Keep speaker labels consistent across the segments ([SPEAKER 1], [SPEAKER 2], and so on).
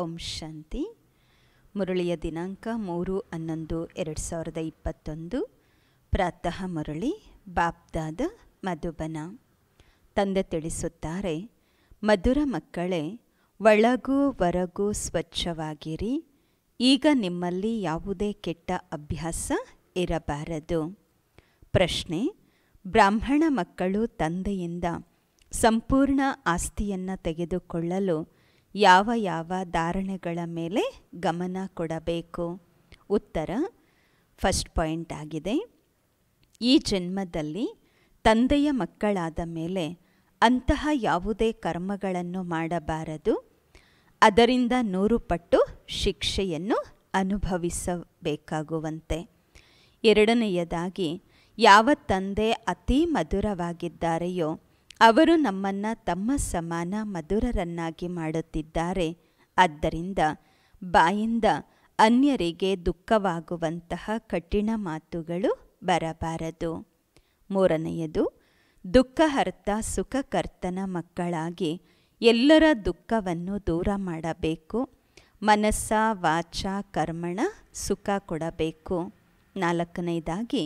[SPEAKER 1] ಓಂ ಶಾಂತಿ ಮುರಳಿಯ ದಿನಾಂಕ ಮೂರು ಹನ್ನೊಂದು ಎರಡು ಸಾವಿರದ ಇಪ್ಪತ್ತೊಂದು ಪ್ರಾತಃ ಮುರಳಿ ಬಾಪ್ದಾದ ಮಧುಬನ ತಂದೆ ತಿಳಿಸುತ್ತಾರೆ ಮಧುರ ಮಕ್ಕಳೇ ಒಳಗೂ ಹೊರಗೂ ಸ್ವಚ್ಛವಾಗಿರಿ ಈಗ ನಿಮ್ಮಲ್ಲಿ ಯಾವುದೇ ಕೆಟ್ಟ ಅಭ್ಯಾಸ ಇರಬಾರದು ಪ್ರಶ್ನೆ ಬ್ರಾಹ್ಮಣ ಮಕ್ಕಳು ತಂದೆಯಿಂದ ಸಂಪೂರ್ಣ ಆಸ್ತಿಯನ್ನು ತೆಗೆದುಕೊಳ್ಳಲು ಯಾವ ಯಾವ ಧಾರಣೆಗಳ ಮೇಲೆ ಗಮನ ಕೊಡಬೇಕು ಉತ್ತರ ಫಸ್ಟ್ ಪಾಯಿಂಟ್ ಆಗಿದೆ ಈ ಜನ್ಮದಲ್ಲಿ ತಂದೆಯ ಮಕ್ಕಳಾದ ಮೇಲೆ ಅಂತಹ ಯಾವುದೇ ಕರ್ಮಗಳನ್ನು ಮಾಡಬಾರದು ಅದರಿಂದ ನೂರು ಪಟ್ಟು ಶಿಕ್ಷೆಯನ್ನು ಅನುಭವಿಸಬೇಕಾಗುವಂತೆ ಎರಡನೆಯದಾಗಿ ಯಾವ ತಂದೆ ಅತಿ ಮಧುರವಾಗಿದ್ದಾರೆಯೋ ಅವರು ನಮ್ಮನ್ನು ತಮ್ಮ ಸಮಾನ ಮಧುರರನ್ನಾಗಿ ಮಾಡುತ್ತಿದ್ದಾರೆ ಆದ್ದರಿಂದ ಬಾಯಿಂದ ಅನ್ಯರಿಗೆ ದುಃಖವಾಗುವಂತಹ ಕಠಿಣ ಮಾತುಗಳು ಬರಬಾರದು ಮೂರನೆಯದು ದುಃಖಹರ್ತ ಸುಖಕರ್ತನ ಮಕ್ಕಳಾಗಿ ಎಲ್ಲರ ದುಃಖವನ್ನು ದೂರ ಮಾಡಬೇಕು ಮನಸ್ಸ ವಾಚ ಕರ್ಮಣ ಸುಖ ಕೊಡಬೇಕು ನಾಲ್ಕನೆಯದಾಗಿ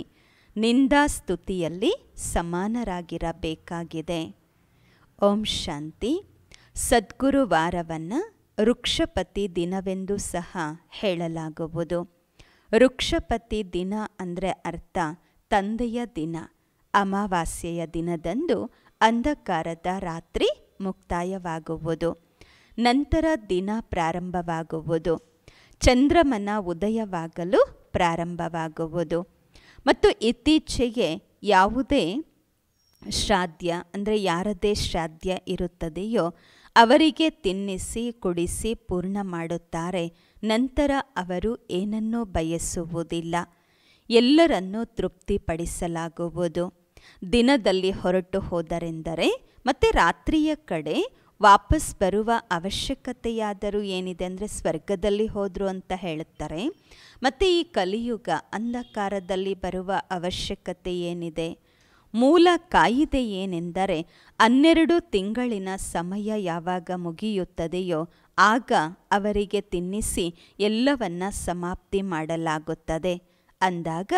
[SPEAKER 1] ನಿಂದಾಸ್ತುತಿಯಲ್ಲಿ ಸಮಾನರಾಗಿರಬೇಕಾಗಿದೆ ಓಂ ಶಾಂತಿ ಸದ್ಗುರುವಾರವನ್ನು ವೃಕ್ಷಪತಿ ದಿನವೆಂದು ಸಹ ಹೇಳಲಾಗುವುದು ವೃಕ್ಷಪತಿ ದಿನ ಅಂದರೆ ಅರ್ಥ ತಂದೆಯ ದಿನ ಅಮಾವಾಸ್ಯೆಯ ದಿನದಂದು ಅಂಧಕಾರದ ರಾತ್ರಿ ಮುಕ್ತಾಯವಾಗುವುದು ನಂತರ ದಿನ ಪ್ರಾರಂಭವಾಗುವುದು ಚಂದ್ರಮನ ಉದಯವಾಗಲು ಪ್ರಾರಂಭವಾಗುವುದು ಮತ್ತು ಇತ್ತೀಚೆಗೆ ಯಾವುದೇ ಶ್ರಾದ್ಯ ಅಂದರೆ ಯಾರದೇ ಶ್ರಾದ್ಯ ಇರುತ್ತದೆಯೋ ಅವರಿಗೆ ತಿನ್ನಿಸಿ ಕುಡಿಸಿ ಪೂರ್ಣ ಮಾಡುತ್ತಾರೆ ನಂತರ ಅವರು ಏನನ್ನೂ ಬಯಸುವುದಿಲ್ಲ ಎಲ್ಲರನ್ನೂ ತೃಪ್ತಿಪಡಿಸಲಾಗುವುದು ದಿನದಲ್ಲಿ ಹೊರಟು ಹೋದರೆಂದರೆ ಮತ್ತು ರಾತ್ರಿಯ ಕಡೆ ವಾಪಸ್ ಬರುವ ಅವಶ್ಯಕತೆಯಾದರೂ ಏನಿದೆ ಅಂದರೆ ಸ್ವರ್ಗದಲ್ಲಿ ಹೋದರು ಅಂತ ಹೇಳುತ್ತಾರೆ ಮತ್ತು ಈ ಕಲಿಯುಗ ಅಂಧಕಾರದಲ್ಲಿ ಬರುವ ಅವಶ್ಯಕತೆ ಏನಿದೆ ಮೂಲ ಕಾಯಿದೆ ಏನೆಂದರೆ ಹನ್ನೆರಡು ತಿಂಗಳಿನ ಸಮಯ ಯಾವಾಗ ಮುಗಿಯುತ್ತದೆಯೋ ಆಗ ಅವರಿಗೆ ತಿನ್ನಿಸಿ ಎಲ್ಲವನ್ನ ಸಮಾಪ್ತಿ ಮಾಡಲಾಗುತ್ತದೆ ಅಂದಾಗ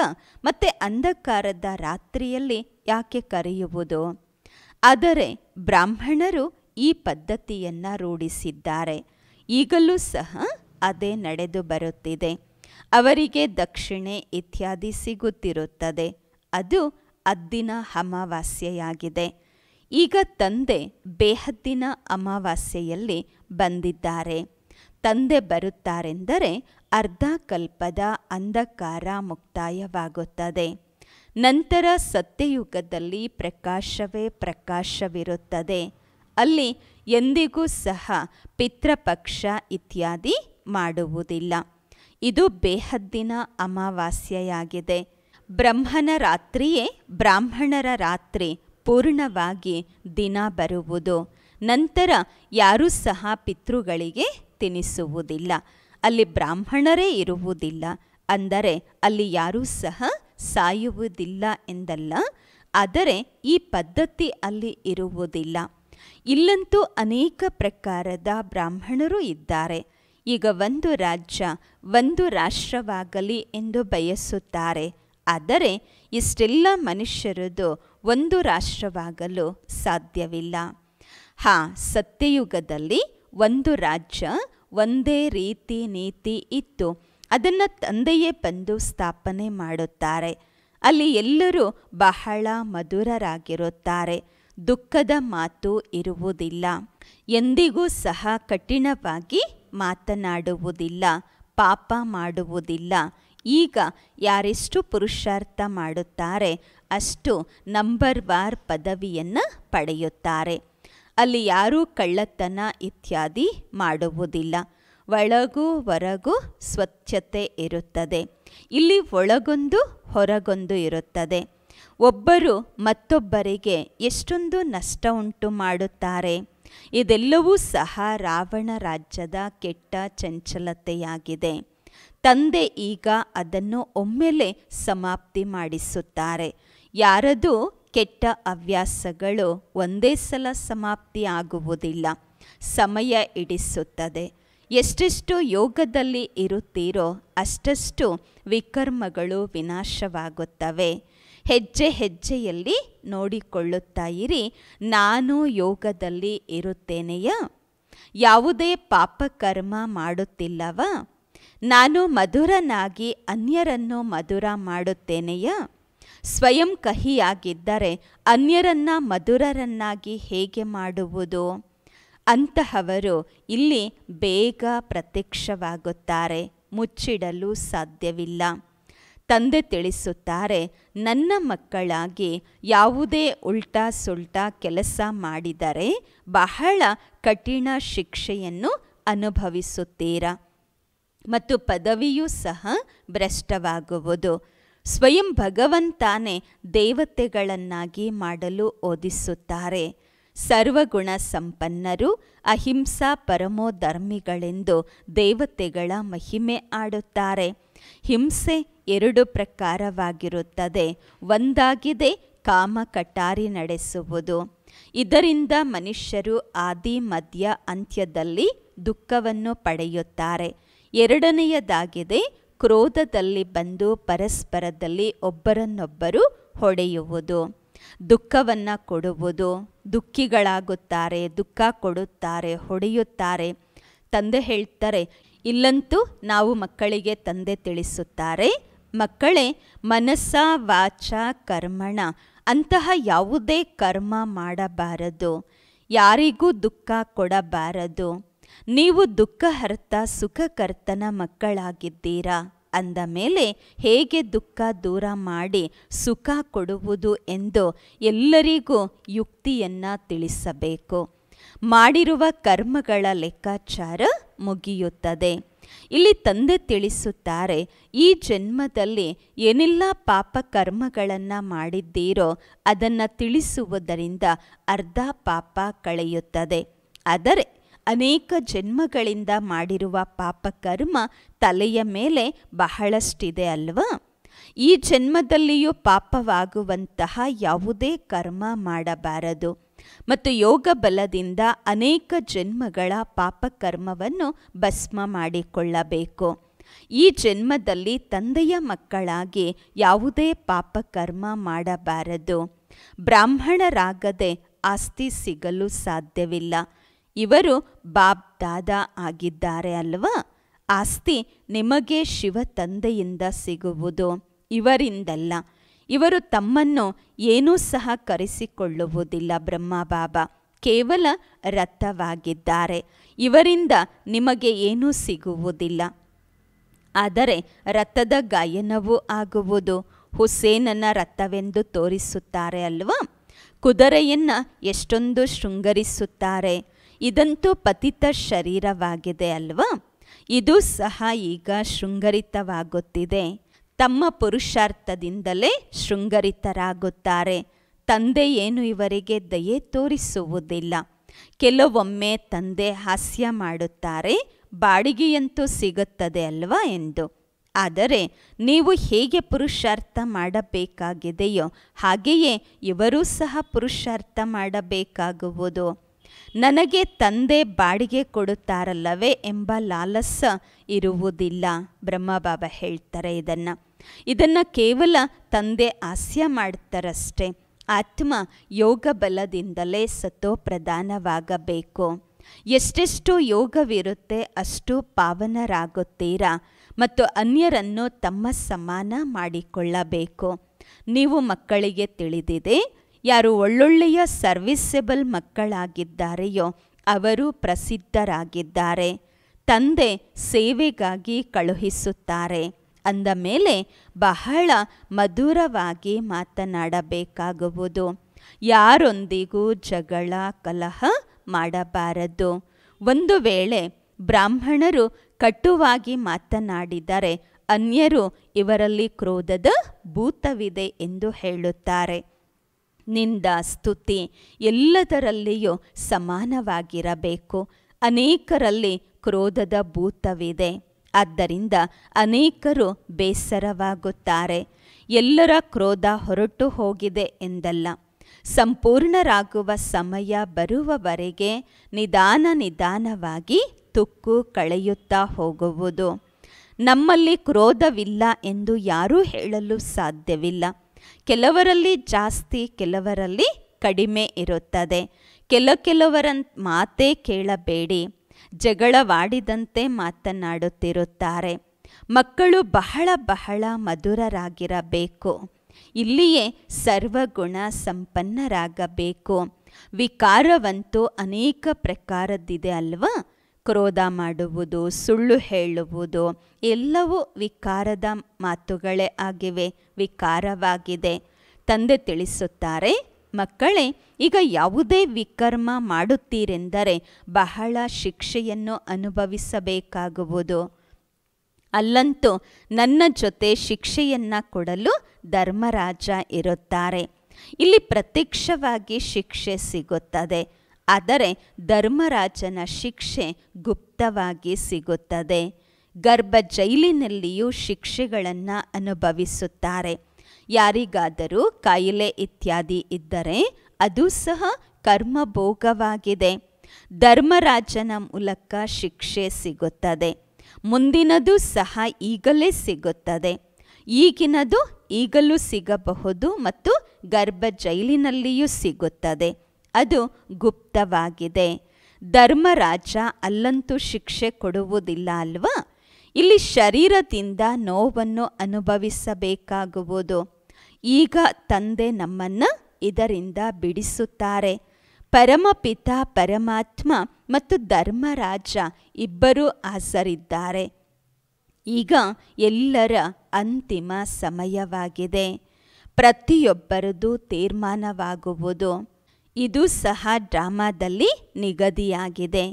[SPEAKER 1] ಮತ್ತೆ ಅಂಧಕಾರದ ರಾತ್ರಿಯಲ್ಲಿ ಯಾಕೆ ಕರೆಯುವುದು ಆದರೆ ಬ್ರಾಹ್ಮಣರು ಈ ಪದ್ಧತಿಯನ್ನು ರೂಢಿಸಿದ್ದಾರೆ ಈಗಲೂ ಸಹ ಅದೇ ನಡೆದು ಬರುತ್ತಿದೆ ಅವರಿಗೆ ದಕ್ಷಿಣೆ ಇತ್ಯಾದಿ ಸಿಗುತ್ತಿರುತ್ತದೆ ಅದು ಅದ್ದಿನ ಅಮಾವಾಸ್ಯೆಯಾಗಿದೆ ಈಗ ತಂದೆ ಬೇಹದ್ದಿನ ಅಮಾವಾಸ್ಯೆಯಲ್ಲಿ ಬಂದಿದ್ದಾರೆ ತಂದೆ ಬರುತ್ತಾರೆಂದರೆ ಅರ್ಧ ಕಲ್ಪದ ಅಂಧಕಾರ ಮುಕ್ತಾಯವಾಗುತ್ತದೆ ನಂತರ ಸತ್ಯಯುಗದಲ್ಲಿ ಪ್ರಕಾಶವೇ ಪ್ರಕಾಶವಿರುತ್ತದೆ ಅಲ್ಲಿ ಎಂದಿಗೂ ಸಹ ಪಿತೃಪಕ್ಷ ಇತ್ಯಾದಿ ಮಾಡುವುದಿಲ್ಲ ಇದು ಬೇಹದ್ದಿನ ಅಮಾವಾಸ್ಯೆಯಾಗಿದೆ ಬ್ರಹ್ಮನ ರಾತ್ರಿಯೇ ಬ್ರಾಹ್ಮಣರ ರಾತ್ರಿ ಪೂರ್ಣವಾಗಿ ದಿನ ಬರುವುದು ನಂತರ ಯಾರೂ ಸಹ ಪಿತೃಗಳಿಗೆ ತಿನಿಸುವುದಿಲ್ಲ ಅಲ್ಲಿ ಬ್ರಾಹ್ಮಣರೇ ಇರುವುದಿಲ್ಲ ಅಂದರೆ ಅಲ್ಲಿ ಯಾರೂ ಸಹ ಸಾಯುವುದಿಲ್ಲ ಎಂದಲ್ಲ ಆದರೆ ಈ ಪದ್ಧತಿ ಅಲ್ಲಿ ಇರುವುದಿಲ್ಲ ಇಲ್ಲಂತೂ ಅನೇಕ ಪ್ರಕಾರದ ಬ್ರಾಹ್ಮಣರು ಇದ್ದಾರೆ ಈಗ ಒಂದು ರಾಜ್ಯ ಒಂದು ರಾಷ್ಟ್ರವಾಗಲಿ ಎಂದು ಬಯಸುತ್ತಾರೆ ಆದರೆ ಇಷ್ಟೆಲ್ಲ ಮನುಷ್ಯರದು ಒಂದು ರಾಷ್ಟ್ರವಾಗಲು ಸಾಧ್ಯವಿಲ್ಲ ಹಾ ಸತ್ಯಯುಗದಲ್ಲಿ ಒಂದು ರಾಜ್ಯ ಒಂದೇ ರೀತಿ ನೀತಿ ಇತ್ತು ಅದನ್ನು ತಂದೆಯೇ ಬಂದು ಸ್ಥಾಪನೆ ಮಾಡುತ್ತಾರೆ ಅಲ್ಲಿ ಎಲ್ಲರೂ ಬಹಳ ಮಧುರರಾಗಿರುತ್ತಾರೆ ದುಃಖದ ಮಾತು ಇರುವುದಿಲ್ಲ ಎಂದಿಗೂ ಸಹ ಕಠಿಣವಾಗಿ ಮಾತನಾಡುವುದಿಲ್ಲ ಪಾಪ ಮಾಡುವುದಿಲ್ಲ ಈಗ ಯಾರೆಷ್ಟು ಪುರುಷಾರ್ಥ ಮಾಡುತ್ತಾರೆ ಅಷ್ಟು ನಂಬರ್ ವಾರ್ ಪದವಿಯನ್ನು ಪಡೆಯುತ್ತಾರೆ ಅಲ್ಲಿ ಯಾರೂ ಕಳ್ಳತನ ಇತ್ಯಾದಿ ಮಾಡುವುದಿಲ್ಲ ಒಳಗೂ ಹೊರಗೂ ಸ್ವಚ್ಛತೆ ಇರುತ್ತದೆ ಇಲ್ಲಿ ಒಳಗೊಂದು ಹೊರಗೊಂದು ಇರುತ್ತದೆ ಒಬ್ಬರು ಮತ್ತೊಬ್ಬರಿಗೆ ಎಷ್ಟೊಂದು ನಷ್ಟ ಉಂಟು ಮಾಡುತ್ತಾರೆ ಇದೆಲ್ಲವೂ ಸಹ ರಾವಣ ರಾಜ್ಯದ ಕೆಟ್ಟ ಚಂಚಲತೆಯಾಗಿದೆ ತಂದೆ ಈಗ ಅದನ್ನು ಒಮ್ಮೆಲೆ ಸಮಾಪ್ತಿ ಮಾಡಿಸುತ್ತಾರೆ ಯಾರದು ಕೆಟ್ಟ ಹವ್ಯಾಸಗಳು ಒಂದೇ ಸಲ ಸಮಾಪ್ತಿ ಆಗುವುದಿಲ್ಲ ಸಮಯ ಇಡಿಸುತ್ತದೆ ಎಷ್ಟೆಷ್ಟು ಯೋಗದಲ್ಲಿ ಇರುತ್ತೀರೋ ಅಷ್ಟಷ್ಟು ವಿಕರ್ಮಗಳು ವಿನಾಶವಾಗುತ್ತವೆ ಹೆಜ್ಜೆ ಹೆಜ್ಜೆಯಲ್ಲಿ ನೋಡಿಕೊಳ್ಳುತ್ತಾ ಇರಿ ನಾನು ಯೋಗದಲ್ಲಿ ಇರುತ್ತೇನೆಯಾ ಯಾವುದೇ ಪಾಪಕರ್ಮ ಮಾಡುತ್ತಿಲ್ಲವ ನಾನು ಮಧುರನಾಗಿ ಅನ್ಯರನ್ನು ಮಧುರ ಮಾಡುತ್ತೇನೆಯಾ ಸ್ವಯಂ ಕಹಿಯಾಗಿದ್ದರೆ ಅನ್ಯರನ್ನ ಮಧುರರನ್ನಾಗಿ ಹೇಗೆ ಮಾಡುವುದು ಅಂತಹವರು ಇಲ್ಲಿ ಬೇಗ ಪ್ರತ್ಯಕ್ಷವಾಗುತ್ತಾರೆ ಮುಚ್ಚಿಡಲು ಸಾಧ್ಯವಿಲ್ಲ ತಂದೆ ತಿಳಿಸುತ್ತಾರೆ ನನ್ನ ಮಕ್ಕಳಾಗಿ ಯಾವುದೇ ಉಲ್ಟಾ ಸುಲ್ಟಾ ಕೆಲಸ ಮಾಡಿದರೆ ಬಹಳ ಕಠಿಣ ಶಿಕ್ಷೆಯನ್ನು ಅನುಭವಿಸುತ್ತೀರಾ ಮತ್ತು ಪದವಿಯೂ ಸಹ ಭ್ರಷ್ಟವಾಗುವುದು ಸ್ವಯಂ ಭಗವಂತಾನೆ ದೇವತೆಗಳನ್ನಾಗಿ ಮಾಡಲು ಓದಿಸುತ್ತಾರೆ ಸರ್ವಗುಣ ಸಂಪನ್ನರು ಅಹಿಂಸಾ ಪರಮೋಧರ್ಮಿಗಳೆಂದು ದೇವತೆಗಳ ಮಹಿಮೆ ಆಡುತ್ತಾರೆ ಹಿಂಸೆ ಎರಡು ಪ್ರಕಾರವಾಗಿರುತ್ತದೆ ಒಂದಾಗಿದೆ ಕಾಮ ಕಟಾರಿ ನಡೆಸುವುದು ಇದರಿಂದ ಮನುಷ್ಯರು ಆದಿ ಮಧ್ಯ ಅಂತ್ಯದಲ್ಲಿ ದುಃಖವನ್ನು ಪಡೆಯುತ್ತಾರೆ ಎರಡನೆಯದಾಗಿದೆ ಕ್ರೋಧದಲ್ಲಿ ಬಂದು ಪರಸ್ಪರದಲ್ಲಿ ಒಬ್ಬರನ್ನೊಬ್ಬರು ಹೊಡೆಯುವುದು ದುಃಖವನ್ನು ಕೊಡುವುದು ದುಃಖಿಗಳಾಗುತ್ತಾರೆ ದುಃಖ ಕೊಡುತ್ತಾರೆ ಹೊಡೆಯುತ್ತಾರೆ ತಂದೆ ಹೇಳ್ತಾರೆ ಇಲ್ಲಂತೂ ನಾವು ಮಕ್ಕಳಿಗೆ ತಂದೆ ತಿಳಿಸುತ್ತಾರೆ ಮಕ್ಕಳೇ ಮನಸ್ಸ ವಾಚ ಕರ್ಮಣ ಅಂತಹ ಯಾವುದೇ ಕರ್ಮ ಮಾಡಬಾರದು ಯಾರಿಗೂ ದುಃಖ ಕೊಡಬಾರದು ನೀವು ದುಃಖ ಸುಖ ಸುಖಕರ್ತನ ಮಕ್ಕಳಾಗಿದ್ದೀರಾ ಅಂದ ಮೇಲೆ ಹೇಗೆ ದುಃಖ ದೂರ ಮಾಡಿ ಸುಖ ಕೊಡುವುದು ಎಂದು ಎಲ್ಲರಿಗೂ ಯುಕ್ತಿಯನ್ನು ತಿಳಿಸಬೇಕು ಮಾಡಿರುವ ಕರ್ಮಗಳ ಲೆಕ್ಕಾಚಾರ ಮುಗಿಯುತ್ತದೆ ಇಲ್ಲಿ ತಂದೆ ತಿಳಿಸುತ್ತಾರೆ ಈ ಜನ್ಮದಲ್ಲಿ ಏನೆಲ್ಲ ಪಾಪ ಕರ್ಮಗಳನ್ನು ಮಾಡಿದ್ದೀರೋ ಅದನ್ನು ತಿಳಿಸುವುದರಿಂದ ಅರ್ಧ ಪಾಪ ಕಳೆಯುತ್ತದೆ ಆದರೆ ಅನೇಕ ಜನ್ಮಗಳಿಂದ ಮಾಡಿರುವ ಪಾಪ ಕರ್ಮ ತಲೆಯ ಮೇಲೆ ಬಹಳಷ್ಟಿದೆ ಅಲ್ವಾ ಈ ಜನ್ಮದಲ್ಲಿಯೂ ಪಾಪವಾಗುವಂತಹ ಯಾವುದೇ ಕರ್ಮ ಮಾಡಬಾರದು ಮತ್ತು ಯೋಗ ಬಲದಿಂದ ಅನೇಕ ಜನ್ಮಗಳ ಪಾಪಕರ್ಮವನ್ನು ಭಸ್ಮ ಮಾಡಿಕೊಳ್ಳಬೇಕು ಈ ಜನ್ಮದಲ್ಲಿ ತಂದೆಯ ಮಕ್ಕಳಾಗಿ ಯಾವುದೇ ಪಾಪಕರ್ಮ ಮಾಡಬಾರದು ಬ್ರಾಹ್ಮಣರಾಗದೆ ಆಸ್ತಿ ಸಿಗಲು ಸಾಧ್ಯವಿಲ್ಲ ಇವರು ಬಾಬ್ ದಾದಾ ಆಗಿದ್ದಾರೆ ಅಲ್ವಾ ಆಸ್ತಿ ನಿಮಗೆ ಶಿವ ತಂದೆಯಿಂದ ಸಿಗುವುದು ಇವರಿಂದಲ್ಲ ಇವರು ತಮ್ಮನ್ನು ಏನೂ ಸಹ ಕರೆಸಿಕೊಳ್ಳುವುದಿಲ್ಲ ಬಾಬಾ ಕೇವಲ ರಥವಾಗಿದ್ದಾರೆ ಇವರಿಂದ ನಿಮಗೆ ಏನೂ ಸಿಗುವುದಿಲ್ಲ ಆದರೆ ರಥದ ಗಾಯನವೂ ಆಗುವುದು ಹುಸೇನನ ರಥವೆಂದು ತೋರಿಸುತ್ತಾರೆ ಅಲ್ವಾ ಕುದುರೆಯನ್ನು ಎಷ್ಟೊಂದು ಶೃಂಗರಿಸುತ್ತಾರೆ ಇದಂತೂ ಪತಿತ ಶರೀರವಾಗಿದೆ ಅಲ್ವಾ ಇದು ಸಹ ಈಗ ಶೃಂಗರಿತವಾಗುತ್ತಿದೆ ತಮ್ಮ ಪುರುಷಾರ್ಥದಿಂದಲೇ ಶೃಂಗರಿತರಾಗುತ್ತಾರೆ ತಂದೆ ಏನು ಇವರಿಗೆ ದಯೆ ತೋರಿಸುವುದಿಲ್ಲ ಕೆಲವೊಮ್ಮೆ ತಂದೆ ಹಾಸ್ಯ ಮಾಡುತ್ತಾರೆ ಬಾಡಿಗೆಯಂತೂ ಸಿಗುತ್ತದೆ ಅಲ್ವಾ ಎಂದು ಆದರೆ ನೀವು ಹೇಗೆ ಪುರುಷಾರ್ಥ ಮಾಡಬೇಕಾಗಿದೆಯೋ ಹಾಗೆಯೇ ಇವರೂ ಸಹ ಪುರುಷಾರ್ಥ ಮಾಡಬೇಕಾಗುವುದು ನನಗೆ ತಂದೆ ಬಾಡಿಗೆ ಕೊಡುತ್ತಾರಲ್ಲವೇ ಎಂಬ ಲಾಲಸ ಇರುವುದಿಲ್ಲ ಬ್ರಹ್ಮಬಾಬಾ ಹೇಳ್ತಾರೆ ಇದನ್ನು ಇದನ್ನು ಕೇವಲ ತಂದೆ ಹಾಸ್ಯ ಮಾಡ್ತಾರಷ್ಟೆ ಆತ್ಮ ಯೋಗ ಬಲದಿಂದಲೇ ಸತೋ ಪ್ರಧಾನವಾಗಬೇಕು ಎಷ್ಟೆಷ್ಟು ಯೋಗವಿರುತ್ತೆ ಅಷ್ಟು ಪಾವನರಾಗುತ್ತೀರಾ ಮತ್ತು ಅನ್ಯರನ್ನು ತಮ್ಮ ಸಮಾನ ಮಾಡಿಕೊಳ್ಳಬೇಕು ನೀವು ಮಕ್ಕಳಿಗೆ ತಿಳಿದಿದೆ ಯಾರು ಒಳ್ಳೊಳ್ಳೆಯ ಸರ್ವಿಸೆಬಲ್ ಮಕ್ಕಳಾಗಿದ್ದಾರೆಯೋ ಅವರು ಪ್ರಸಿದ್ಧರಾಗಿದ್ದಾರೆ ತಂದೆ ಸೇವೆಗಾಗಿ ಕಳುಹಿಸುತ್ತಾರೆ ಅಂದ ಮೇಲೆ ಬಹಳ ಮಧುರವಾಗಿ ಮಾತನಾಡಬೇಕಾಗುವುದು ಯಾರೊಂದಿಗೂ ಜಗಳ ಕಲಹ ಮಾಡಬಾರದು ಒಂದು ವೇಳೆ ಬ್ರಾಹ್ಮಣರು ಕಟುವಾಗಿ ಮಾತನಾಡಿದರೆ ಅನ್ಯರು ಇವರಲ್ಲಿ ಕ್ರೋಧದ ಭೂತವಿದೆ ಎಂದು ಹೇಳುತ್ತಾರೆ ನಿಂದ ಸ್ತುತಿ ಎಲ್ಲದರಲ್ಲಿಯೂ ಸಮಾನವಾಗಿರಬೇಕು ಅನೇಕರಲ್ಲಿ ಕ್ರೋಧದ ಭೂತವಿದೆ ಆದ್ದರಿಂದ ಅನೇಕರು ಬೇಸರವಾಗುತ್ತಾರೆ ಎಲ್ಲರ ಕ್ರೋಧ ಹೊರಟು ಹೋಗಿದೆ ಎಂದಲ್ಲ ಸಂಪೂರ್ಣರಾಗುವ ಸಮಯ ಬರುವವರೆಗೆ ನಿಧಾನ ನಿಧಾನವಾಗಿ ತುಕ್ಕು ಕಳೆಯುತ್ತಾ ಹೋಗುವುದು ನಮ್ಮಲ್ಲಿ ಕ್ರೋಧವಿಲ್ಲ ಎಂದು ಯಾರೂ ಹೇಳಲು ಸಾಧ್ಯವಿಲ್ಲ ಕೆಲವರಲ್ಲಿ ಜಾಸ್ತಿ ಕೆಲವರಲ್ಲಿ ಕಡಿಮೆ ಇರುತ್ತದೆ ಕೆಲ ಕೆಲವರ ಮಾತೇ ಕೇಳಬೇಡಿ ಜಗಳವಾಡಿದಂತೆ ಮಾತನಾಡುತ್ತಿರುತ್ತಾರೆ ಮಕ್ಕಳು ಬಹಳ ಬಹಳ ಮಧುರರಾಗಿರಬೇಕು ಇಲ್ಲಿಯೇ ಸರ್ವಗುಣ ಸಂಪನ್ನರಾಗಬೇಕು ವಿಕಾರವಂತೂ ಅನೇಕ ಪ್ರಕಾರದ್ದಿದೆ ಅಲ್ವಾ ಕ್ರೋಧ ಮಾಡುವುದು ಸುಳ್ಳು ಹೇಳುವುದು ಎಲ್ಲವೂ ವಿಕಾರದ ಮಾತುಗಳೇ ಆಗಿವೆ ವಿಕಾರವಾಗಿದೆ ತಂದೆ ತಿಳಿಸುತ್ತಾರೆ ಮಕ್ಕಳೇ ಈಗ ಯಾವುದೇ ವಿಕರ್ಮ ಮಾಡುತ್ತೀರೆಂದರೆ ಬಹಳ ಶಿಕ್ಷೆಯನ್ನು ಅನುಭವಿಸಬೇಕಾಗುವುದು ಅಲ್ಲಂತೂ ನನ್ನ ಜೊತೆ ಶಿಕ್ಷೆಯನ್ನು ಕೊಡಲು ಧರ್ಮರಾಜ ಇರುತ್ತಾರೆ ಇಲ್ಲಿ ಪ್ರತ್ಯಕ್ಷವಾಗಿ ಶಿಕ್ಷೆ ಸಿಗುತ್ತದೆ ಆದರೆ ಧರ್ಮರಾಜನ ಶಿಕ್ಷೆ ಗುಪ್ತವಾಗಿ ಸಿಗುತ್ತದೆ ಗರ್ಭ ಜೈಲಿನಲ್ಲಿಯೂ ಶಿಕ್ಷೆಗಳನ್ನು ಅನುಭವಿಸುತ್ತಾರೆ ಯಾರಿಗಾದರೂ ಕಾಯಿಲೆ ಇತ್ಯಾದಿ ಇದ್ದರೆ ಅದು ಸಹ ಕರ್ಮಭೋಗವಾಗಿದೆ ಧರ್ಮರಾಜನ ಮೂಲಕ ಶಿಕ್ಷೆ ಸಿಗುತ್ತದೆ ಮುಂದಿನದು ಸಹ ಈಗಲೇ ಸಿಗುತ್ತದೆ ಈಗಿನದು ಈಗಲೂ ಸಿಗಬಹುದು ಮತ್ತು ಗರ್ಭ ಜೈಲಿನಲ್ಲಿಯೂ ಸಿಗುತ್ತದೆ ಅದು ಗುಪ್ತವಾಗಿದೆ ಧರ್ಮರಾಜ ಅಲ್ಲಂತೂ ಶಿಕ್ಷೆ ಕೊಡುವುದಿಲ್ಲ ಅಲ್ವಾ ಇಲ್ಲಿ ಶರೀರದಿಂದ ನೋವನ್ನು ಅನುಭವಿಸಬೇಕಾಗುವುದು ಈಗ ತಂದೆ ನಮ್ಮನ್ನು ಇದರಿಂದ ಬಿಡಿಸುತ್ತಾರೆ ಪರಮಪಿತ ಪರಮಾತ್ಮ ಮತ್ತು ಧರ್ಮರಾಜ ಇಬ್ಬರೂ ಹಾಸರಿದ್ದಾರೆ ಈಗ ಎಲ್ಲರ ಅಂತಿಮ ಸಮಯವಾಗಿದೆ ಪ್ರತಿಯೊಬ್ಬರದು ತೀರ್ಮಾನವಾಗುವುದು ಇದು ಸಹ ಡ್ರಾಮಾದಲ್ಲಿ ನಿಗದಿಯಾಗಿದೆ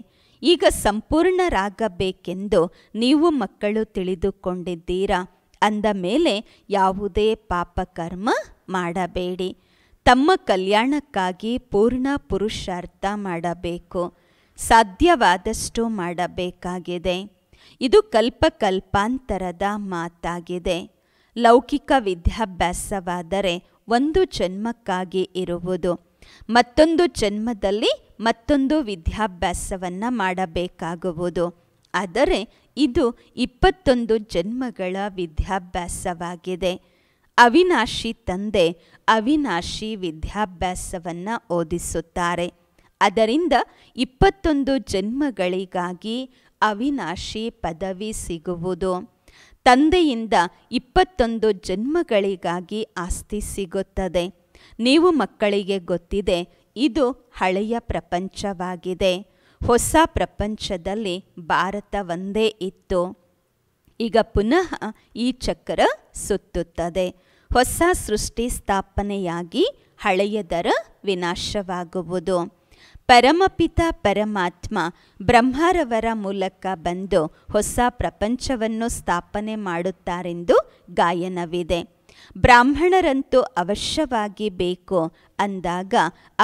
[SPEAKER 1] ಈಗ ಸಂಪೂರ್ಣರಾಗಬೇಕೆಂದು ನೀವು ಮಕ್ಕಳು ತಿಳಿದುಕೊಂಡಿದ್ದೀರಾ ಅಂದ ಮೇಲೆ ಯಾವುದೇ ಪಾಪಕರ್ಮ ಮಾಡಬೇಡಿ ತಮ್ಮ ಕಲ್ಯಾಣಕ್ಕಾಗಿ ಪೂರ್ಣ ಪುರುಷಾರ್ಥ ಮಾಡಬೇಕು ಸಾಧ್ಯವಾದಷ್ಟು ಮಾಡಬೇಕಾಗಿದೆ ಇದು ಕಲ್ಪಕಲ್ಪಾಂತರದ ಮಾತಾಗಿದೆ ಲೌಕಿಕ ವಿದ್ಯಾಭ್ಯಾಸವಾದರೆ ಒಂದು ಜನ್ಮಕ್ಕಾಗಿ ಇರುವುದು ಮತ್ತೊಂದು ಜನ್ಮದಲ್ಲಿ ಮತ್ತೊಂದು ವಿದ್ಯಾಭ್ಯಾಸವನ್ನು ಮಾಡಬೇಕಾಗುವುದು ಆದರೆ ಇದು ಇಪ್ಪತ್ತೊಂದು ಜನ್ಮಗಳ ವಿದ್ಯಾಭ್ಯಾಸವಾಗಿದೆ ಅವಿನಾಶಿ ತಂದೆ ಅವಿನಾಶಿ ವಿದ್ಯಾಭ್ಯಾಸವನ್ನು ಓದಿಸುತ್ತಾರೆ ಅದರಿಂದ ಇಪ್ಪತ್ತೊಂದು ಜನ್ಮಗಳಿಗಾಗಿ ಅವಿನಾಶಿ ಪದವಿ ಸಿಗುವುದು ತಂದೆಯಿಂದ ಇಪ್ಪತ್ತೊಂದು ಜನ್ಮಗಳಿಗಾಗಿ ಆಸ್ತಿ ಸಿಗುತ್ತದೆ ನೀವು ಮಕ್ಕಳಿಗೆ ಗೊತ್ತಿದೆ ಇದು ಹಳೆಯ ಪ್ರಪಂಚವಾಗಿದೆ ಹೊಸ ಪ್ರಪಂಚದಲ್ಲಿ ಭಾರತ ಒಂದೇ ಇತ್ತು ಈಗ ಪುನಃ ಈ ಚಕ್ರ ಸುತ್ತುತ್ತದೆ ಹೊಸ ಸೃಷ್ಟಿ ಸ್ಥಾಪನೆಯಾಗಿ ಹಳೆಯದರ ವಿನಾಶವಾಗುವುದು ಪರಮಪಿತ ಪರಮಾತ್ಮ ಬ್ರಹ್ಮರವರ ಮೂಲಕ ಬಂದು ಹೊಸ ಪ್ರಪಂಚವನ್ನು ಸ್ಥಾಪನೆ ಮಾಡುತ್ತಾರೆಂದು ಗಾಯನವಿದೆ ಬ್ರಾಹ್ಮಣರಂತೂ ಅವಶ್ಯವಾಗಿ ಬೇಕು ಅಂದಾಗ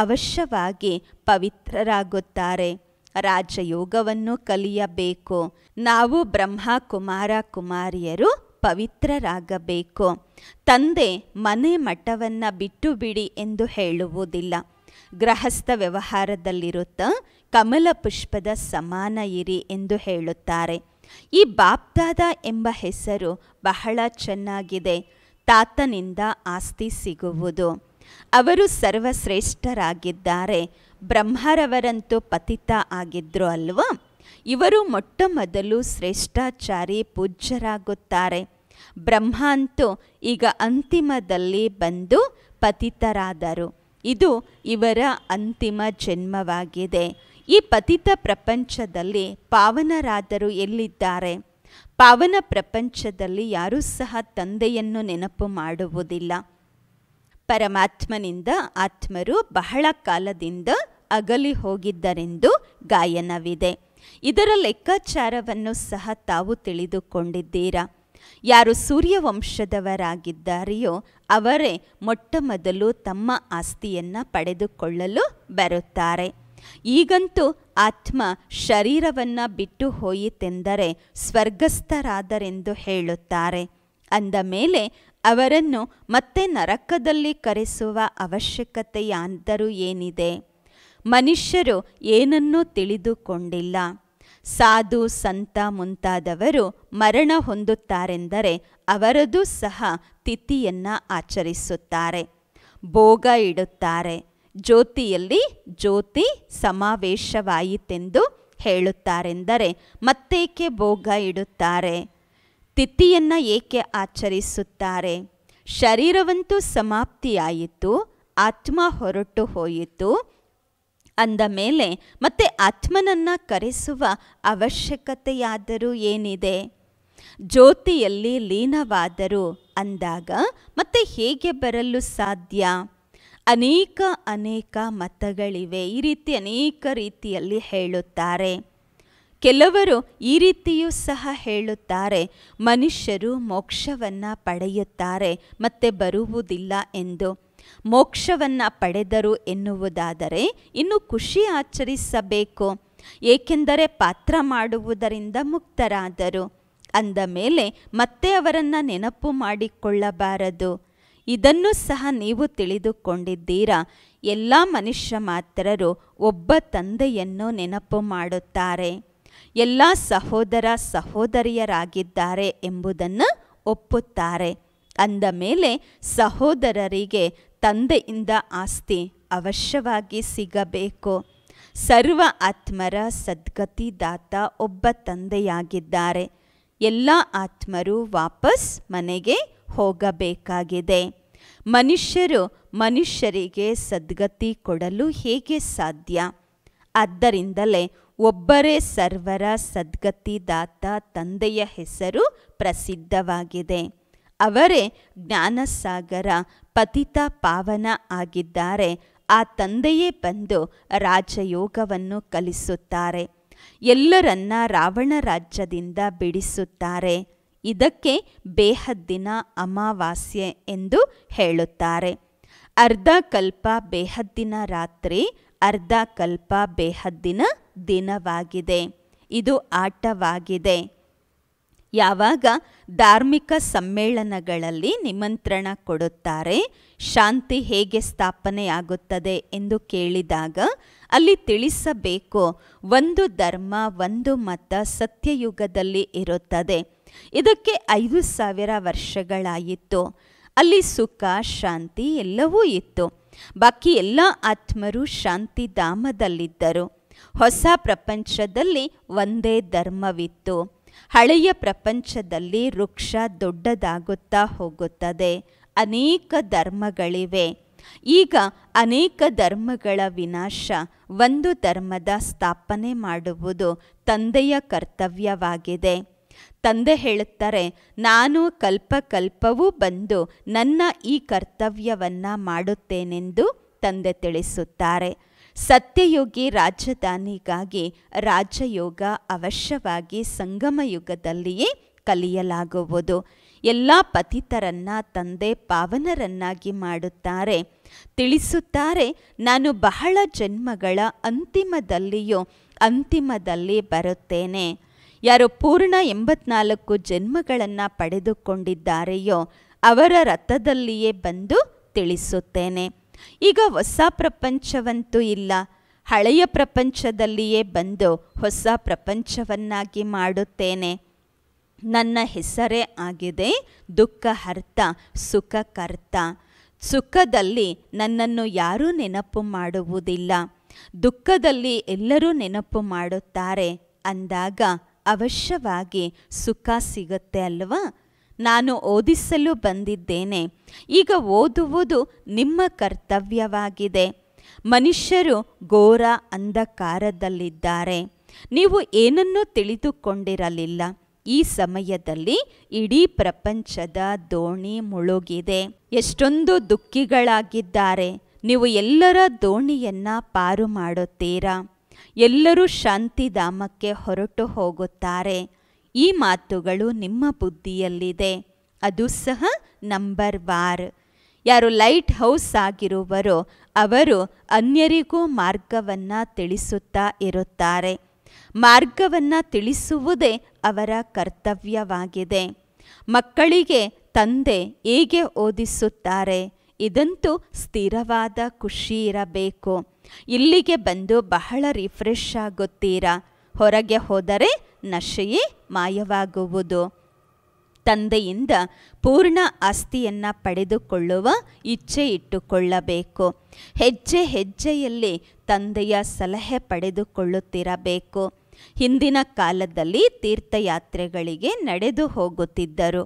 [SPEAKER 1] ಅವಶ್ಯವಾಗಿ ಪವಿತ್ರರಾಗುತ್ತಾರೆ ರಾಜಯೋಗವನ್ನು ಕಲಿಯಬೇಕು ನಾವು ಬ್ರಹ್ಮ ಕುಮಾರ ಕುಮಾರಿಯರು ಪವಿತ್ರರಾಗಬೇಕು ತಂದೆ ಮನೆ ಮಠವನ್ನು ಬಿಟ್ಟು ಬಿಡಿ ಎಂದು ಹೇಳುವುದಿಲ್ಲ ಗೃಹಸ್ಥ ವ್ಯವಹಾರದಲ್ಲಿರುತ್ತ ಕಮಲ ಪುಷ್ಪದ ಸಮಾನ ಇರಿ ಎಂದು ಹೇಳುತ್ತಾರೆ ಈ ಬಾಪ್ದಾದ ಎಂಬ ಹೆಸರು ಬಹಳ ಚೆನ್ನಾಗಿದೆ ತಾತನಿಂದ ಆಸ್ತಿ ಸಿಗುವುದು ಅವರು ಸರ್ವಶ್ರೇಷ್ಠರಾಗಿದ್ದಾರೆ ಬ್ರಹ್ಮರವರಂತೂ ಪತಿತ ಆಗಿದ್ರು ಅಲ್ವಾ ಇವರು ಮೊಟ್ಟ ಮೊದಲು ಶ್ರೇಷ್ಠಾಚಾರಿ ಪೂಜ್ಯರಾಗುತ್ತಾರೆ ಬ್ರಹ್ಮ ಅಂತೂ ಈಗ ಅಂತಿಮದಲ್ಲಿ ಬಂದು ಪತಿತರಾದರು ಇದು ಇವರ ಅಂತಿಮ ಜನ್ಮವಾಗಿದೆ ಈ ಪತಿತ ಪ್ರಪಂಚದಲ್ಲಿ ಪಾವನರಾದರು ಎಲ್ಲಿದ್ದಾರೆ ಪಾವನ ಪ್ರಪಂಚದಲ್ಲಿ ಯಾರೂ ಸಹ ತಂದೆಯನ್ನು ನೆನಪು ಮಾಡುವುದಿಲ್ಲ ಪರಮಾತ್ಮನಿಂದ ಆತ್ಮರು ಬಹಳ ಕಾಲದಿಂದ ಅಗಲಿ ಹೋಗಿದ್ದರೆಂದು ಗಾಯನವಿದೆ ಇದರ ಲೆಕ್ಕಾಚಾರವನ್ನು ಸಹ ತಾವು ತಿಳಿದುಕೊಂಡಿದ್ದೀರಾ ಯಾರು ಸೂರ್ಯವಂಶದವರಾಗಿದ್ದಾರೆಯೋ ಅವರೇ ಮೊಟ್ಟ ಮೊದಲು ತಮ್ಮ ಆಸ್ತಿಯನ್ನು ಪಡೆದುಕೊಳ್ಳಲು ಬರುತ್ತಾರೆ ಈಗಂತೂ ಆತ್ಮ ಶರೀರವನ್ನು ಬಿಟ್ಟು ಹೋಯಿತೆಂದರೆ ಸ್ವರ್ಗಸ್ಥರಾದರೆಂದು ಹೇಳುತ್ತಾರೆ ಅಂದ ಮೇಲೆ ಅವರನ್ನು ಮತ್ತೆ ನರಕದಲ್ಲಿ ಕರೆಸುವ ಅವಶ್ಯಕತೆಯಾದರೂ ಏನಿದೆ ಮನುಷ್ಯರು ಏನನ್ನೂ ತಿಳಿದುಕೊಂಡಿಲ್ಲ ಸಾಧು ಸಂತ ಮುಂತಾದವರು ಮರಣ ಹೊಂದುತ್ತಾರೆಂದರೆ ಅವರದೂ ಸಹ ತಿಥಿಯನ್ನು ಆಚರಿಸುತ್ತಾರೆ ಭೋಗ ಇಡುತ್ತಾರೆ ಜ್ಯೋತಿಯಲ್ಲಿ ಜ್ಯೋತಿ ಸಮಾವೇಶವಾಯಿತೆಂದು ಹೇಳುತ್ತಾರೆಂದರೆ ಮತ್ತೇಕೆ ಭೋಗ ಇಡುತ್ತಾರೆ ತಿಥಿಯನ್ನು ಏಕೆ ಆಚರಿಸುತ್ತಾರೆ ಶರೀರವಂತೂ ಸಮಾಪ್ತಿಯಾಯಿತು ಆತ್ಮ ಹೊರಟು ಹೋಯಿತು ಅಂದ ಮೇಲೆ ಮತ್ತೆ ಆತ್ಮನನ್ನು ಕರೆಸುವ ಅವಶ್ಯಕತೆಯಾದರೂ ಏನಿದೆ ಜ್ಯೋತಿಯಲ್ಲಿ ಲೀನವಾದರು ಅಂದಾಗ ಮತ್ತೆ ಹೇಗೆ ಬರಲು ಸಾಧ್ಯ ಅನೇಕ ಅನೇಕ ಮತಗಳಿವೆ ಈ ರೀತಿ ಅನೇಕ ರೀತಿಯಲ್ಲಿ ಹೇಳುತ್ತಾರೆ ಕೆಲವರು ಈ ರೀತಿಯೂ ಸಹ ಹೇಳುತ್ತಾರೆ ಮನುಷ್ಯರು ಮೋಕ್ಷವನ್ನು ಪಡೆಯುತ್ತಾರೆ ಮತ್ತೆ ಬರುವುದಿಲ್ಲ ಎಂದು ಮೋಕ್ಷವನ್ನು ಪಡೆದರು ಎನ್ನುವುದಾದರೆ ಇನ್ನು ಖುಷಿ ಆಚರಿಸಬೇಕು ಏಕೆಂದರೆ ಪಾತ್ರ ಮಾಡುವುದರಿಂದ ಮುಕ್ತರಾದರು ಅಂದ ಮೇಲೆ ಮತ್ತೆ ಅವರನ್ನು ನೆನಪು ಮಾಡಿಕೊಳ್ಳಬಾರದು ಇದನ್ನು ಸಹ ನೀವು ತಿಳಿದುಕೊಂಡಿದ್ದೀರಾ ಎಲ್ಲ ಮನುಷ್ಯ ಮಾತ್ರರು ಒಬ್ಬ ತಂದೆಯನ್ನು ನೆನಪು ಮಾಡುತ್ತಾರೆ ಎಲ್ಲ ಸಹೋದರ ಸಹೋದರಿಯರಾಗಿದ್ದಾರೆ ಎಂಬುದನ್ನು ಒಪ್ಪುತ್ತಾರೆ ಅಂದ ಮೇಲೆ ಸಹೋದರರಿಗೆ ತಂದೆಯಿಂದ ಆಸ್ತಿ ಅವಶ್ಯವಾಗಿ ಸಿಗಬೇಕು ಸರ್ವ ಆತ್ಮರ ಸದ್ಗತಿದಾತ ಒಬ್ಬ ತಂದೆಯಾಗಿದ್ದಾರೆ ಎಲ್ಲ ಆತ್ಮರು ವಾಪಸ್ ಮನೆಗೆ ಹೋಗಬೇಕಾಗಿದೆ ಮನುಷ್ಯರು ಮನುಷ್ಯರಿಗೆ ಸದ್ಗತಿ ಕೊಡಲು ಹೇಗೆ ಸಾಧ್ಯ ಆದ್ದರಿಂದಲೇ ಒಬ್ಬರೇ ಸರ್ವರ ಸದ್ಗತಿದಾತ ತಂದೆಯ ಹೆಸರು ಪ್ರಸಿದ್ಧವಾಗಿದೆ ಅವರೇ ಜ್ಞಾನಸಾಗರ ಪತಿತ ಪಾವನ ಆಗಿದ್ದಾರೆ ಆ ತಂದೆಯೇ ಬಂದು ರಾಜಯೋಗವನ್ನು ಕಲಿಸುತ್ತಾರೆ ಎಲ್ಲರನ್ನ ರಾವಣ ರಾಜ್ಯದಿಂದ ಬಿಡಿಸುತ್ತಾರೆ ಇದಕ್ಕೆ ಬೇಹದ್ದಿನ ಅಮಾವಾಸ್ಯೆ ಎಂದು ಹೇಳುತ್ತಾರೆ ಅರ್ಧ ಕಲ್ಪ ಬೇಹದ್ದಿನ ರಾತ್ರಿ ಅರ್ಧ ಕಲ್ಪ ಬೇಹದ್ದಿನ ದಿನವಾಗಿದೆ ಇದು ಆಟವಾಗಿದೆ ಯಾವಾಗ ಧಾರ್ಮಿಕ ಸಮ್ಮೇಳನಗಳಲ್ಲಿ ನಿಮಂತ್ರಣ ಕೊಡುತ್ತಾರೆ ಶಾಂತಿ ಹೇಗೆ ಸ್ಥಾಪನೆಯಾಗುತ್ತದೆ ಎಂದು ಕೇಳಿದಾಗ ಅಲ್ಲಿ ತಿಳಿಸಬೇಕು ಒಂದು ಧರ್ಮ ಒಂದು ಮತ ಸತ್ಯಯುಗದಲ್ಲಿ ಇರುತ್ತದೆ ಇದಕ್ಕೆ ಐದು ಸಾವಿರ ವರ್ಷಗಳಾಯಿತು ಅಲ್ಲಿ ಸುಖ ಶಾಂತಿ ಎಲ್ಲವೂ ಇತ್ತು ಬಾಕಿ ಎಲ್ಲ ಆತ್ಮರು ಶಾಂತಿ ಧಾಮದಲ್ಲಿದ್ದರು ಹೊಸ ಪ್ರಪಂಚದಲ್ಲಿ ಒಂದೇ ಧರ್ಮವಿತ್ತು ಹಳೆಯ ಪ್ರಪಂಚದಲ್ಲಿ ವೃಕ್ಷ ದೊಡ್ಡದಾಗುತ್ತಾ ಹೋಗುತ್ತದೆ ಅನೇಕ ಧರ್ಮಗಳಿವೆ ಈಗ ಅನೇಕ ಧರ್ಮಗಳ ವಿನಾಶ ಒಂದು ಧರ್ಮದ ಸ್ಥಾಪನೆ ಮಾಡುವುದು ತಂದೆಯ ಕರ್ತವ್ಯವಾಗಿದೆ ತಂದೆ ಹೇಳುತ್ತಾರೆ ನಾನು ಕಲ್ಪಕಲ್ಪವೂ ಬಂದು ನನ್ನ ಈ ಕರ್ತವ್ಯವನ್ನು ಮಾಡುತ್ತೇನೆಂದು ತಂದೆ ತಿಳಿಸುತ್ತಾರೆ ಸತ್ಯಯೋಗಿ ರಾಜಧಾನಿಗಾಗಿ ರಾಜಯೋಗ ಅವಶ್ಯವಾಗಿ ಸಂಗಮ ಯುಗದಲ್ಲಿಯೇ ಕಲಿಯಲಾಗುವುದು ಎಲ್ಲ ಪತಿತರನ್ನ ತಂದೆ ಪಾವನರನ್ನಾಗಿ ಮಾಡುತ್ತಾರೆ ತಿಳಿಸುತ್ತಾರೆ ನಾನು ಬಹಳ ಜನ್ಮಗಳ ಅಂತಿಮದಲ್ಲಿಯೂ ಅಂತಿಮದಲ್ಲಿ ಬರುತ್ತೇನೆ ಯಾರು ಪೂರ್ಣ ಎಂಬತ್ನಾಲ್ಕು ಜನ್ಮಗಳನ್ನು ಪಡೆದುಕೊಂಡಿದ್ದಾರೆಯೋ ಅವರ ರಥದಲ್ಲಿಯೇ ಬಂದು ತಿಳಿಸುತ್ತೇನೆ ಈಗ ಹೊಸ ಪ್ರಪಂಚವಂತೂ ಇಲ್ಲ ಹಳೆಯ ಪ್ರಪಂಚದಲ್ಲಿಯೇ ಬಂದು ಹೊಸ ಪ್ರಪಂಚವನ್ನಾಗಿ ಮಾಡುತ್ತೇನೆ ನನ್ನ ಹೆಸರೇ ಆಗಿದೆ ದುಃಖ ಹರ್ತ ಕರ್ತ ಸುಖದಲ್ಲಿ ನನ್ನನ್ನು ಯಾರೂ ನೆನಪು ಮಾಡುವುದಿಲ್ಲ ದುಃಖದಲ್ಲಿ ಎಲ್ಲರೂ ನೆನಪು ಮಾಡುತ್ತಾರೆ ಅಂದಾಗ ಅವಶ್ಯವಾಗಿ ಸುಖ ಸಿಗುತ್ತೆ ಅಲ್ವಾ ನಾನು ಓದಿಸಲು ಬಂದಿದ್ದೇನೆ ಈಗ ಓದುವುದು ನಿಮ್ಮ ಕರ್ತವ್ಯವಾಗಿದೆ ಮನುಷ್ಯರು ಘೋರ ಅಂಧಕಾರದಲ್ಲಿದ್ದಾರೆ ನೀವು ಏನನ್ನೂ ತಿಳಿದುಕೊಂಡಿರಲಿಲ್ಲ ಈ ಸಮಯದಲ್ಲಿ ಇಡೀ ಪ್ರಪಂಚದ ದೋಣಿ ಮುಳುಗಿದೆ ಎಷ್ಟೊಂದು ದುಃಖಿಗಳಾಗಿದ್ದಾರೆ ನೀವು ಎಲ್ಲರ ದೋಣಿಯನ್ನು ಪಾರು ಮಾಡುತ್ತೀರಾ ಎಲ್ಲರೂ ಶಾಂತಿಧಾಮಕ್ಕೆ ಹೊರಟು ಹೋಗುತ್ತಾರೆ ಈ ಮಾತುಗಳು ನಿಮ್ಮ ಬುದ್ಧಿಯಲ್ಲಿದೆ ಅದು ಸಹ ನಂಬರ್ ವಾರ್ ಯಾರು ಲೈಟ್ ಹೌಸ್ ಆಗಿರುವರೋ ಅವರು ಅನ್ಯರಿಗೂ ಮಾರ್ಗವನ್ನು ತಿಳಿಸುತ್ತಾ ಇರುತ್ತಾರೆ ಮಾರ್ಗವನ್ನು ತಿಳಿಸುವುದೇ ಅವರ ಕರ್ತವ್ಯವಾಗಿದೆ ಮಕ್ಕಳಿಗೆ ತಂದೆ ಹೇಗೆ ಓದಿಸುತ್ತಾರೆ ಇದಂತೂ ಸ್ಥಿರವಾದ ಖುಷಿ ಇರಬೇಕು ಇಲ್ಲಿಗೆ ಬಂದು ಬಹಳ ರಿಫ್ರೆಶ್ ಆಗುತ್ತೀರಾ ಹೊರಗೆ ಹೋದರೆ ನಶೆಯೇ ಮಾಯವಾಗುವುದು ತಂದೆಯಿಂದ ಪೂರ್ಣ ಆಸ್ತಿಯನ್ನು ಪಡೆದುಕೊಳ್ಳುವ ಇಚ್ಛೆ ಇಟ್ಟುಕೊಳ್ಳಬೇಕು ಹೆಜ್ಜೆ ಹೆಜ್ಜೆಯಲ್ಲಿ ತಂದೆಯ ಸಲಹೆ ಪಡೆದುಕೊಳ್ಳುತ್ತಿರಬೇಕು ಹಿಂದಿನ ಕಾಲದಲ್ಲಿ ತೀರ್ಥಯಾತ್ರೆಗಳಿಗೆ ನಡೆದು ಹೋಗುತ್ತಿದ್ದರು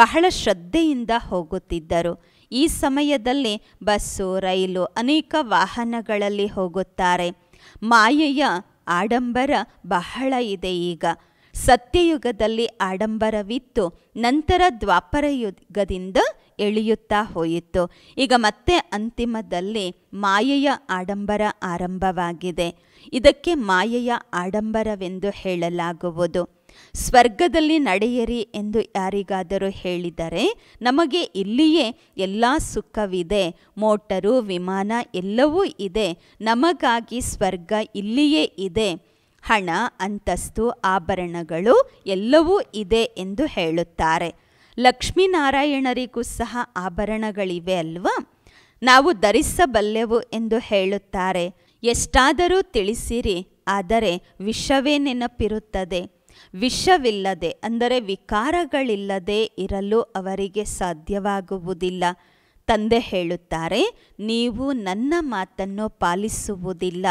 [SPEAKER 1] ಬಹಳ ಶ್ರದ್ಧೆಯಿಂದ ಹೋಗುತ್ತಿದ್ದರು ಈ ಸಮಯದಲ್ಲಿ ಬಸ್ಸು ರೈಲು ಅನೇಕ ವಾಹನಗಳಲ್ಲಿ ಹೋಗುತ್ತಾರೆ ಮಾಯೆಯ ಆಡಂಬರ ಬಹಳ ಇದೆ ಈಗ ಸತ್ಯಯುಗದಲ್ಲಿ ಆಡಂಬರವಿತ್ತು ನಂತರ ದ್ವಾಪರ ಯುಗದಿಂದ ಎಳೆಯುತ್ತಾ ಹೋಯಿತು ಈಗ ಮತ್ತೆ ಅಂತಿಮದಲ್ಲಿ ಮಾಯೆಯ ಆಡಂಬರ ಆರಂಭವಾಗಿದೆ ಇದಕ್ಕೆ ಮಾಯೆಯ ಆಡಂಬರವೆಂದು ಹೇಳಲಾಗುವುದು ಸ್ವರ್ಗದಲ್ಲಿ ನಡೆಯಿರಿ ಎಂದು ಯಾರಿಗಾದರೂ ಹೇಳಿದರೆ ನಮಗೆ ಇಲ್ಲಿಯೇ ಎಲ್ಲ ಸುಖವಿದೆ ಮೋಟರು ವಿಮಾನ ಎಲ್ಲವೂ ಇದೆ ನಮಗಾಗಿ ಸ್ವರ್ಗ ಇಲ್ಲಿಯೇ ಇದೆ ಹಣ ಅಂತಸ್ತು ಆಭರಣಗಳು ಎಲ್ಲವೂ ಇದೆ ಎಂದು ಹೇಳುತ್ತಾರೆ ಲಕ್ಷ್ಮೀನಾರಾಯಣರಿಗೂ ಸಹ ಆಭರಣಗಳಿವೆ ಅಲ್ವಾ ನಾವು ಧರಿಸಬಲ್ಲೆವು ಎಂದು ಹೇಳುತ್ತಾರೆ ಎಷ್ಟಾದರೂ ತಿಳಿಸಿರಿ ಆದರೆ ವಿಷವೇ ನೆನಪಿರುತ್ತದೆ ವಿಷವಿಲ್ಲದೆ ಅಂದರೆ ವಿಕಾರಗಳಿಲ್ಲದೆ ಇರಲು ಅವರಿಗೆ ಸಾಧ್ಯವಾಗುವುದಿಲ್ಲ ತಂದೆ ಹೇಳುತ್ತಾರೆ ನೀವು ನನ್ನ ಮಾತನ್ನು ಪಾಲಿಸುವುದಿಲ್ಲ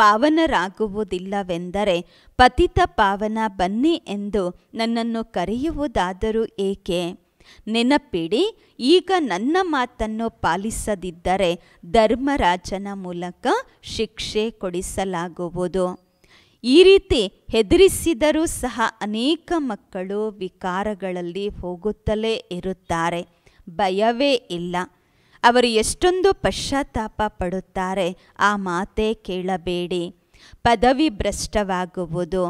[SPEAKER 1] ಪಾವನರಾಗುವುದಿಲ್ಲವೆಂದರೆ ಪತಿತ ಪಾವನ ಬನ್ನಿ ಎಂದು ನನ್ನನ್ನು ಕರೆಯುವುದಾದರೂ ಏಕೆ ನೆನಪಿಡಿ ಈಗ ನನ್ನ ಮಾತನ್ನು ಪಾಲಿಸದಿದ್ದರೆ ಧರ್ಮರಾಜನ ಮೂಲಕ ಶಿಕ್ಷೆ ಕೊಡಿಸಲಾಗುವುದು ಈ ರೀತಿ ಹೆದರಿಸಿದರೂ ಸಹ ಅನೇಕ ಮಕ್ಕಳು ವಿಕಾರಗಳಲ್ಲಿ ಹೋಗುತ್ತಲೇ ಇರುತ್ತಾರೆ ಭಯವೇ ಇಲ್ಲ ಅವರು ಎಷ್ಟೊಂದು ಪಶ್ಚಾತ್ತಾಪ ಪಡುತ್ತಾರೆ ಆ ಮಾತೇ ಕೇಳಬೇಡಿ ಪದವಿ ಭ್ರಷ್ಟವಾಗುವುದು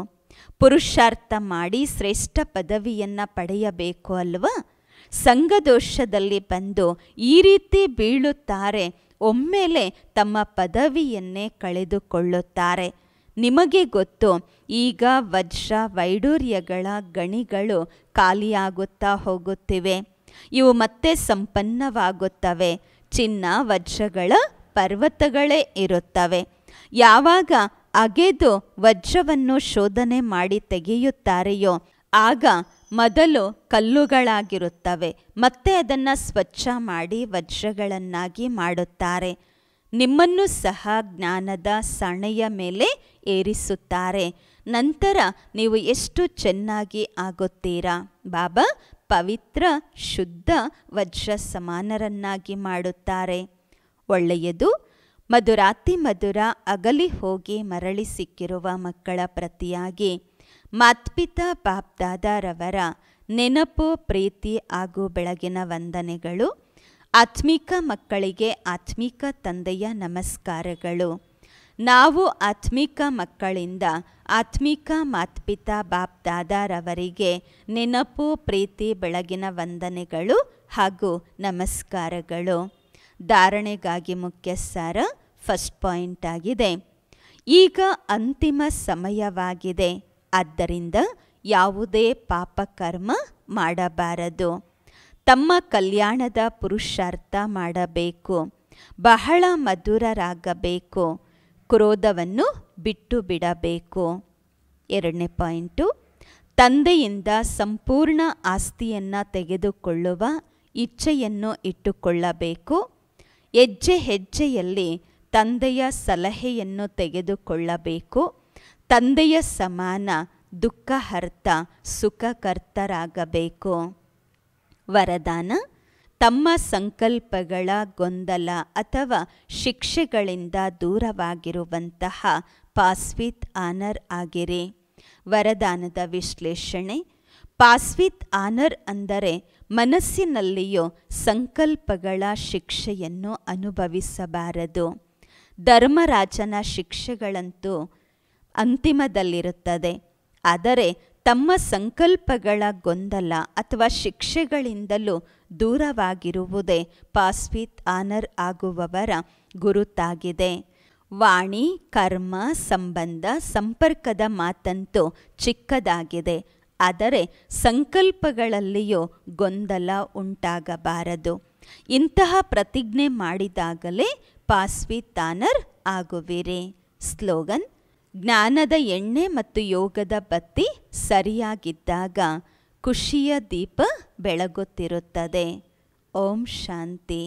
[SPEAKER 1] ಪುರುಷಾರ್ಥ ಮಾಡಿ ಶ್ರೇಷ್ಠ ಪದವಿಯನ್ನು ಪಡೆಯಬೇಕು ಅಲ್ವಾ ಸಂಘದೋಷದಲ್ಲಿ ಬಂದು ಈ ರೀತಿ ಬೀಳುತ್ತಾರೆ ಒಮ್ಮೆಲೆ ತಮ್ಮ ಪದವಿಯನ್ನೇ ಕಳೆದುಕೊಳ್ಳುತ್ತಾರೆ ನಿಮಗೆ ಗೊತ್ತು ಈಗ ವಜ್ರ ವೈಡೂರ್ಯಗಳ ಗಣಿಗಳು ಖಾಲಿಯಾಗುತ್ತಾ ಹೋಗುತ್ತಿವೆ ಇವು ಮತ್ತೆ ಸಂಪನ್ನವಾಗುತ್ತವೆ ಚಿನ್ನ ವಜ್ರಗಳ ಪರ್ವತಗಳೇ ಇರುತ್ತವೆ ಯಾವಾಗ ಅಗೆದು ವಜ್ರವನ್ನು ಶೋಧನೆ ಮಾಡಿ ತೆಗೆಯುತ್ತಾರೆಯೋ ಆಗ ಮೊದಲು ಕಲ್ಲುಗಳಾಗಿರುತ್ತವೆ ಮತ್ತೆ ಅದನ್ನು ಸ್ವಚ್ಛ ಮಾಡಿ ವಜ್ರಗಳನ್ನಾಗಿ ಮಾಡುತ್ತಾರೆ ನಿಮ್ಮನ್ನು ಸಹ ಜ್ಞಾನದ ಸಣೆಯ ಮೇಲೆ ಏರಿಸುತ್ತಾರೆ ನಂತರ ನೀವು ಎಷ್ಟು ಚೆನ್ನಾಗಿ ಆಗುತ್ತೀರಾ ಬಾಬಾ ಪವಿತ್ರ ಶುದ್ಧ ವಜ್ರ ಸಮಾನರನ್ನಾಗಿ ಮಾಡುತ್ತಾರೆ ಒಳ್ಳೆಯದು ಮಧುರಾತಿ ಮಧುರ ಅಗಲಿ ಹೋಗಿ ಮರಳಿ ಸಿಕ್ಕಿರುವ ಮಕ್ಕಳ ಪ್ರತಿಯಾಗಿ ಮಾತ್ಪಿತಾ ಬಾಪ್ದಾದರವರ ನೆನಪು ಪ್ರೀತಿ ಹಾಗೂ ಬೆಳಗಿನ ವಂದನೆಗಳು ಆತ್ಮಿಕ ಮಕ್ಕಳಿಗೆ ಆತ್ಮಿಕ ತಂದೆಯ ನಮಸ್ಕಾರಗಳು ನಾವು ಆತ್ಮಿಕ ಮಕ್ಕಳಿಂದ ಆತ್ಮಿಕ ಮಾತ್ಪಿತ ಬಾಪ್ ದಾದಾರವರಿಗೆ ನೆನಪು ಪ್ರೀತಿ ಬೆಳಗಿನ ವಂದನೆಗಳು ಹಾಗೂ ನಮಸ್ಕಾರಗಳು ಧಾರಣೆಗಾಗಿ ಮುಖ್ಯ ಸಾರ ಫಸ್ಟ್ ಪಾಯಿಂಟ್ ಆಗಿದೆ ಈಗ ಅಂತಿಮ ಸಮಯವಾಗಿದೆ ಆದ್ದರಿಂದ ಯಾವುದೇ ಪಾಪಕರ್ಮ ಮಾಡಬಾರದು ತಮ್ಮ ಕಲ್ಯಾಣದ ಪುರುಷಾರ್ಥ ಮಾಡಬೇಕು ಬಹಳ ಮಧುರರಾಗಬೇಕು ಕ್ರೋಧವನ್ನು ಬಿಟ್ಟು ಬಿಡಬೇಕು ಎರಡನೇ ಪಾಯಿಂಟು ತಂದೆಯಿಂದ ಸಂಪೂರ್ಣ ಆಸ್ತಿಯನ್ನು ತೆಗೆದುಕೊಳ್ಳುವ ಇಚ್ಛೆಯನ್ನು ಇಟ್ಟುಕೊಳ್ಳಬೇಕು ಹೆಜ್ಜೆ ಹೆಜ್ಜೆಯಲ್ಲಿ ತಂದೆಯ ಸಲಹೆಯನ್ನು ತೆಗೆದುಕೊಳ್ಳಬೇಕು ತಂದೆಯ ಸಮಾನ ದುಃಖ ಅರ್ಥ ಸುಖಕರ್ತರಾಗಬೇಕು ವರದಾನ ತಮ್ಮ ಸಂಕಲ್ಪಗಳ ಗೊಂದಲ ಅಥವಾ ಶಿಕ್ಷೆಗಳಿಂದ ದೂರವಾಗಿರುವಂತಹ ಪಾಸ್ವಿತ್ ಆನರ್ ಆಗಿರಿ ವರದಾನದ ವಿಶ್ಲೇಷಣೆ ಪಾಸ್ವಿತ್ ಆನರ್ ಅಂದರೆ ಮನಸ್ಸಿನಲ್ಲಿಯೂ ಸಂಕಲ್ಪಗಳ ಶಿಕ್ಷೆಯನ್ನು ಅನುಭವಿಸಬಾರದು ಧರ್ಮರಾಜನ ಶಿಕ್ಷೆಗಳಂತೂ ಅಂತಿಮದಲ್ಲಿರುತ್ತದೆ ಆದರೆ ತಮ್ಮ ಸಂಕಲ್ಪಗಳ ಗೊಂದಲ ಅಥವಾ ಶಿಕ್ಷೆಗಳಿಂದಲೂ ದೂರವಾಗಿರುವುದೇ ಪಾಸ್ವಿತ್ ಆನರ್ ಆಗುವವರ ಗುರುತಾಗಿದೆ ವಾಣಿ ಕರ್ಮ ಸಂಬಂಧ ಸಂಪರ್ಕದ ಮಾತಂತೂ ಚಿಕ್ಕದಾಗಿದೆ ಆದರೆ ಸಂಕಲ್ಪಗಳಲ್ಲಿಯೂ ಗೊಂದಲ ಉಂಟಾಗಬಾರದು ಇಂತಹ ಪ್ರತಿಜ್ಞೆ ಮಾಡಿದಾಗಲೇ ಪಾಸ್ವಿತಾನರ್ ಆಗುವಿರಿ ಸ್ಲೋಗನ್ ಜ್ಞಾನದ ಎಣ್ಣೆ ಮತ್ತು ಯೋಗದ ಬತ್ತಿ ಸರಿಯಾಗಿದ್ದಾಗ ಖುಷಿಯ ದೀಪ ಬೆಳಗುತ್ತಿರುತ್ತದೆ ಓಂ ಶಾಂತಿ